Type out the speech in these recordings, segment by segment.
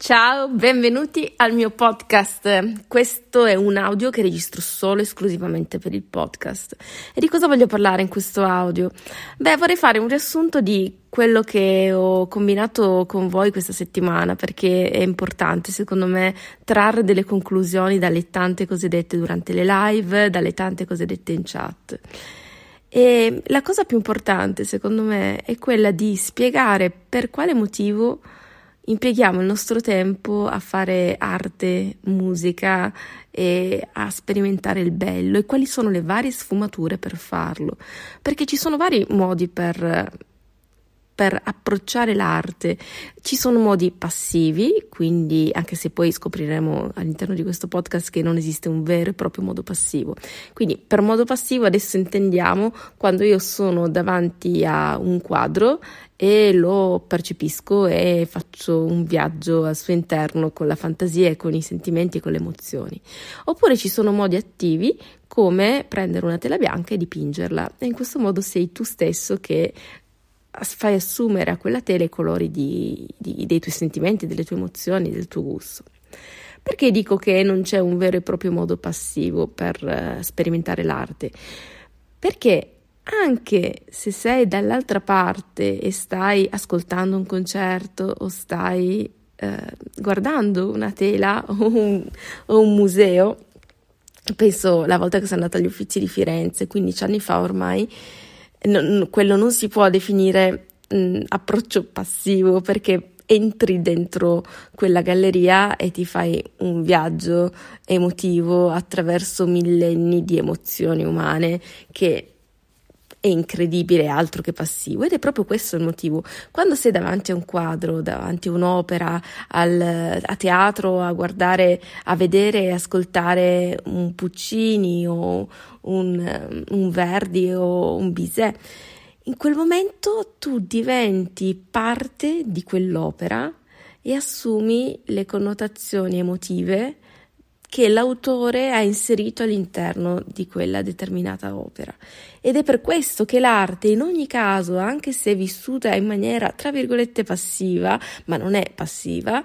Ciao, benvenuti al mio podcast. Questo è un audio che registro solo e esclusivamente per il podcast. E di cosa voglio parlare in questo audio? Beh, vorrei fare un riassunto di quello che ho combinato con voi questa settimana perché è importante, secondo me, trarre delle conclusioni dalle tante cose dette durante le live, dalle tante cose dette in chat. E la cosa più importante, secondo me, è quella di spiegare per quale motivo impieghiamo il nostro tempo a fare arte, musica e a sperimentare il bello e quali sono le varie sfumature per farlo, perché ci sono vari modi per per approcciare l'arte. Ci sono modi passivi, quindi anche se poi scopriremo all'interno di questo podcast che non esiste un vero e proprio modo passivo. Quindi per modo passivo adesso intendiamo quando io sono davanti a un quadro e lo percepisco e faccio un viaggio al suo interno con la fantasia e con i sentimenti e con le emozioni. Oppure ci sono modi attivi come prendere una tela bianca e dipingerla e in questo modo sei tu stesso che fai assumere a quella tela i colori di, di, dei tuoi sentimenti, delle tue emozioni, del tuo gusto. Perché dico che non c'è un vero e proprio modo passivo per uh, sperimentare l'arte? Perché anche se sei dall'altra parte e stai ascoltando un concerto o stai uh, guardando una tela o un, o un museo, penso la volta che sono andata agli uffici di Firenze, 15 anni fa ormai, non, quello non si può definire mh, mm, approccio passivo perché entri dentro quella galleria e ti fai un viaggio emotivo attraverso millenni di emozioni umane che è incredibile, altro che passivo. Ed è proprio questo il motivo. Quando sei davanti a un quadro, davanti a un'opera, al, a teatro, a guardare, a vedere e ascoltare un Puccini o un, un Verdi o un Bizet, in quel momento tu diventi parte di quell'opera e assumi le connotazioni emotive che l'autore ha inserito all'interno di quella determinata opera. Ed è per questo che l'arte, in ogni caso, anche se vissuta in maniera, tra virgolette, passiva, ma non è passiva,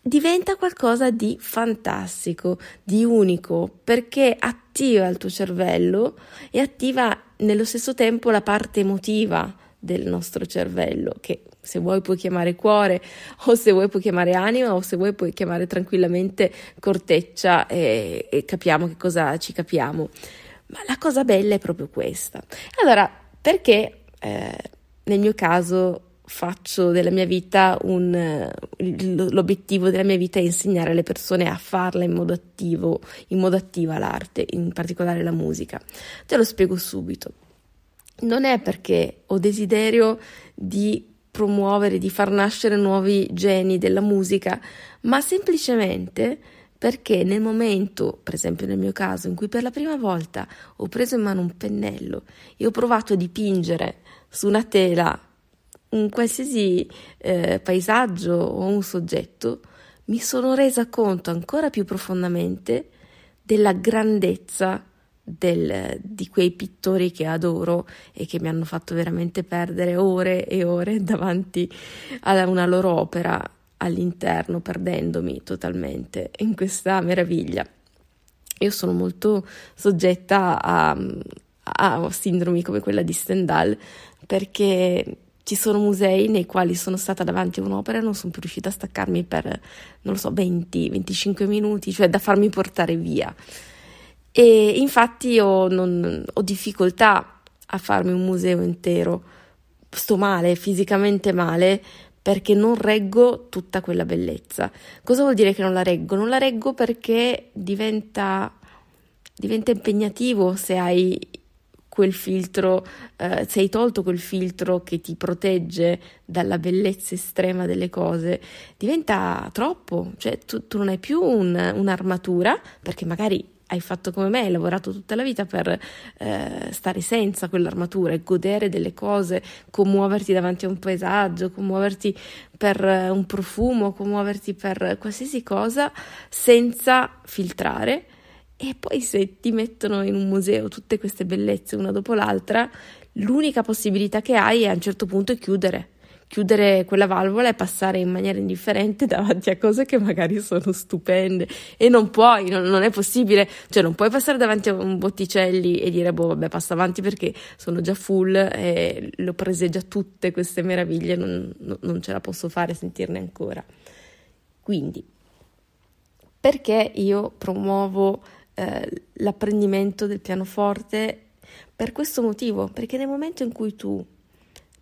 diventa qualcosa di fantastico, di unico, perché attiva il tuo cervello e attiva nello stesso tempo la parte emotiva del nostro cervello, che se vuoi puoi chiamare cuore o se vuoi puoi chiamare anima o se vuoi puoi chiamare tranquillamente corteccia e, e capiamo che cosa ci capiamo. Ma la cosa bella è proprio questa. Allora, perché eh, nel mio caso faccio della mia vita un l'obiettivo della mia vita è insegnare alle persone a farla in modo attivo, in modo attiva l'arte, in particolare la musica. Te lo spiego subito non è perché ho desiderio di promuovere, di far nascere nuovi geni della musica, ma semplicemente perché nel momento, per esempio nel mio caso, in cui per la prima volta ho preso in mano un pennello e ho provato a dipingere su una tela un qualsiasi eh, paesaggio o un soggetto, mi sono resa conto ancora più profondamente della grandezza del, di quei pittori che adoro e che mi hanno fatto veramente perdere ore e ore davanti a una loro opera all'interno, perdendomi totalmente in questa meraviglia. Io sono molto soggetta a, a sindromi come quella di Stendhal perché ci sono musei nei quali sono stata davanti a un'opera e non sono più riuscita a staccarmi per, non lo so, 20-25 minuti, cioè da farmi portare via. E infatti io non, ho difficoltà a farmi un museo intero, sto male, fisicamente male, perché non reggo tutta quella bellezza. Cosa vuol dire che non la reggo? Non la reggo perché diventa, diventa impegnativo se hai quel filtro, eh, se hai tolto quel filtro che ti protegge dalla bellezza estrema delle cose, diventa troppo, cioè tu, tu non hai più un, un'armatura, perché magari hai fatto come me, hai lavorato tutta la vita per eh, stare senza quell'armatura e godere delle cose, commuoverti davanti a un paesaggio, commuoverti per eh, un profumo, commuoverti per qualsiasi cosa senza filtrare. E poi se ti mettono in un museo tutte queste bellezze una dopo l'altra, l'unica possibilità che hai è a un certo punto chiudere chiudere quella valvola e passare in maniera indifferente davanti a cose che magari sono stupende e non puoi, non, non è possibile, cioè non puoi passare davanti a un botticelli e dire boh vabbè passa avanti perché sono già full e lo già tutte queste meraviglie, non, non ce la posso fare sentirne ancora. Quindi, perché io promuovo eh, l'apprendimento del pianoforte? Per questo motivo, perché nel momento in cui tu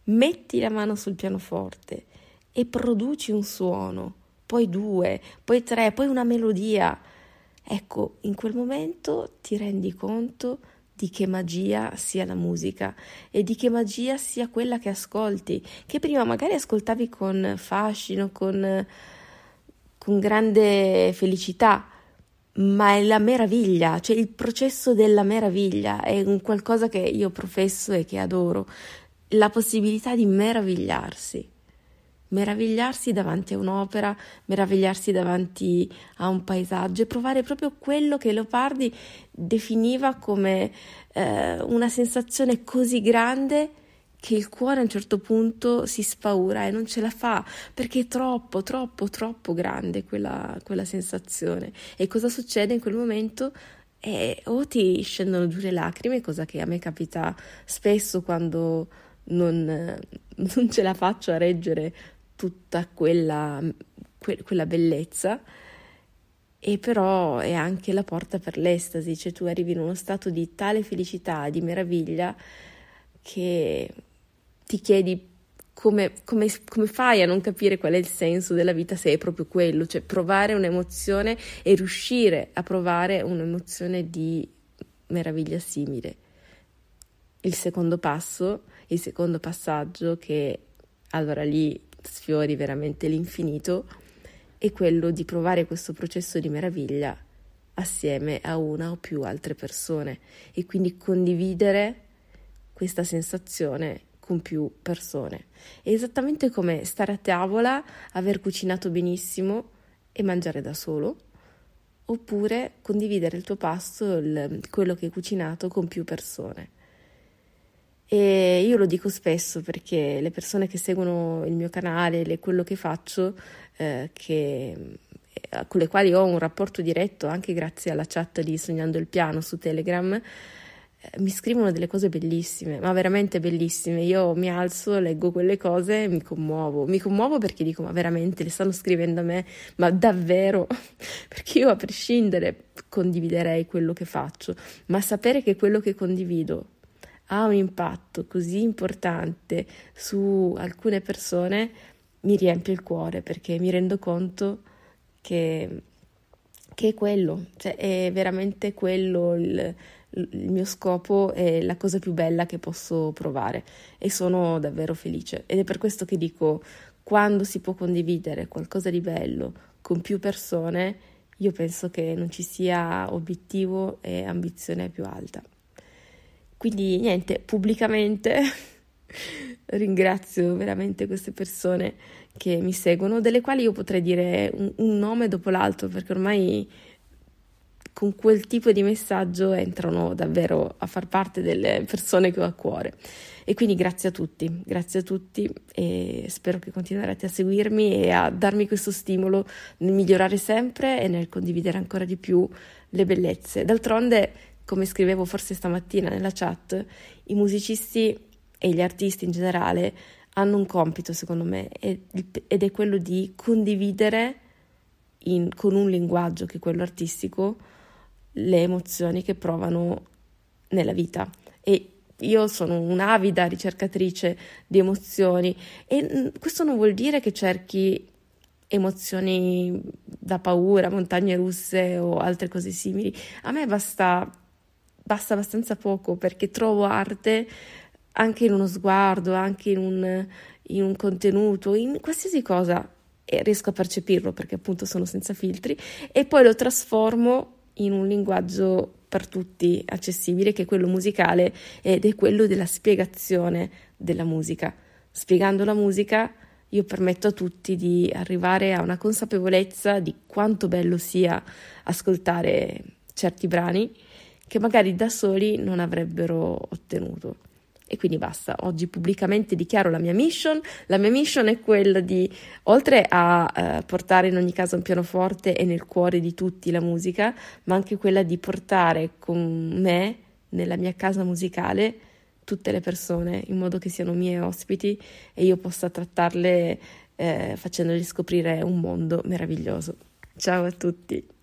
metti la mano sul pianoforte e produci un suono, poi due, poi tre, poi una melodia. Ecco, in quel momento ti rendi conto di che magia sia la musica e di che magia sia quella che ascolti, che prima magari ascoltavi con fascino, con, con grande felicità, ma è la meraviglia, cioè il processo della meraviglia, è un qualcosa che io professo e che adoro la possibilità di meravigliarsi, meravigliarsi davanti a un'opera, meravigliarsi davanti a un paesaggio e provare proprio quello che Leopardi definiva come eh, una sensazione così grande che il cuore a un certo punto si spaura e non ce la fa perché è troppo, troppo, troppo grande quella, quella sensazione. E cosa succede in quel momento? Eh, o ti scendono giù le lacrime, cosa che a me capita spesso quando non, non ce la faccio a reggere tutta quella, que, quella bellezza e però è anche la porta per l'estasi, cioè tu arrivi in uno stato di tale felicità, di meraviglia, che ti chiedi come, come, come, fai a non capire qual è il senso della vita se è proprio quello, cioè provare un'emozione e riuscire a provare un'emozione di meraviglia simile. Il secondo passo il secondo passaggio che allora lì sfiori veramente l'infinito è quello di provare questo processo di meraviglia assieme a una o più altre persone e quindi condividere questa sensazione con più persone. È esattamente come stare a tavola, aver cucinato benissimo e mangiare da solo, oppure condividere il tuo pasto, il, quello che hai cucinato con più persone. E io lo dico spesso perché le persone che seguono il mio canale, le, quello che faccio, eh, che, eh, con le quali ho un rapporto diretto anche grazie alla chat di Sognando il Piano su Telegram, eh, mi scrivono delle cose bellissime, ma veramente bellissime. Io mi alzo, leggo quelle cose e mi commuovo. Mi commuovo perché dico: Ma veramente le stanno scrivendo a me? Ma davvero? Perché io a prescindere condividerei quello che faccio, ma sapere che quello che condivido ha un impatto così importante su alcune persone mi riempie il cuore perché mi rendo conto che, che è quello, cioè è veramente quello il, il mio scopo e la cosa più bella che posso provare e sono davvero felice ed è per questo che dico quando si può condividere qualcosa di bello con più persone io penso che non ci sia obiettivo e ambizione più alta. Quindi niente, pubblicamente ringrazio veramente queste persone che mi seguono, delle quali io potrei dire un, un nome dopo l'altro, perché ormai con quel tipo di messaggio entrano davvero a far parte delle persone che ho a cuore. E quindi grazie a tutti, grazie a tutti e spero che continuerete a seguirmi e a darmi questo stimolo nel migliorare sempre e nel condividere ancora di più le bellezze. D'altronde come scrivevo forse stamattina nella chat, i musicisti e gli artisti in generale hanno un compito, secondo me, ed è quello di condividere in, con un linguaggio che è quello artistico le emozioni che provano nella vita. E io sono un'avida ricercatrice di emozioni e mm, questo non vuol dire che cerchi emozioni da paura, montagne russe o altre cose simili. A me basta basta abbastanza poco perché trovo arte anche in uno sguardo, anche in un, in un contenuto, in qualsiasi cosa e riesco a percepirlo perché appunto sono senza filtri e poi lo trasformo in un linguaggio per tutti accessibile che è quello musicale ed è quello della spiegazione della musica. Spiegando la musica io permetto a tutti di arrivare a una consapevolezza di quanto bello sia ascoltare certi brani che magari da soli non avrebbero ottenuto. E quindi basta, oggi pubblicamente dichiaro la mia mission. La mia mission è quella di, oltre a eh, portare in ogni caso un pianoforte e nel cuore di tutti la musica, ma anche quella di portare con me nella mia casa musicale tutte le persone in modo che siano miei ospiti e io possa trattarle eh, facendogli scoprire un mondo meraviglioso. Ciao a tutti!